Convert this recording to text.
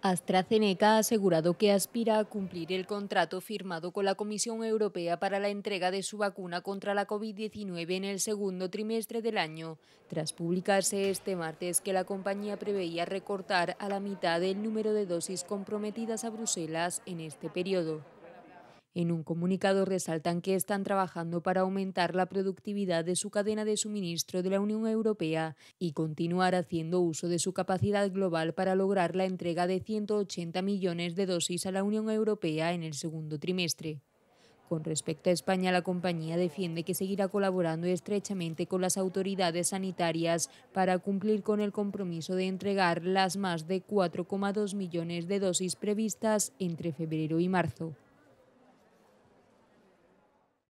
AstraZeneca ha asegurado que aspira a cumplir el contrato firmado con la Comisión Europea para la entrega de su vacuna contra la COVID-19 en el segundo trimestre del año, tras publicarse este martes que la compañía preveía recortar a la mitad el número de dosis comprometidas a Bruselas en este periodo. En un comunicado resaltan que están trabajando para aumentar la productividad de su cadena de suministro de la Unión Europea y continuar haciendo uso de su capacidad global para lograr la entrega de 180 millones de dosis a la Unión Europea en el segundo trimestre. Con respecto a España, la compañía defiende que seguirá colaborando estrechamente con las autoridades sanitarias para cumplir con el compromiso de entregar las más de 4,2 millones de dosis previstas entre febrero y marzo.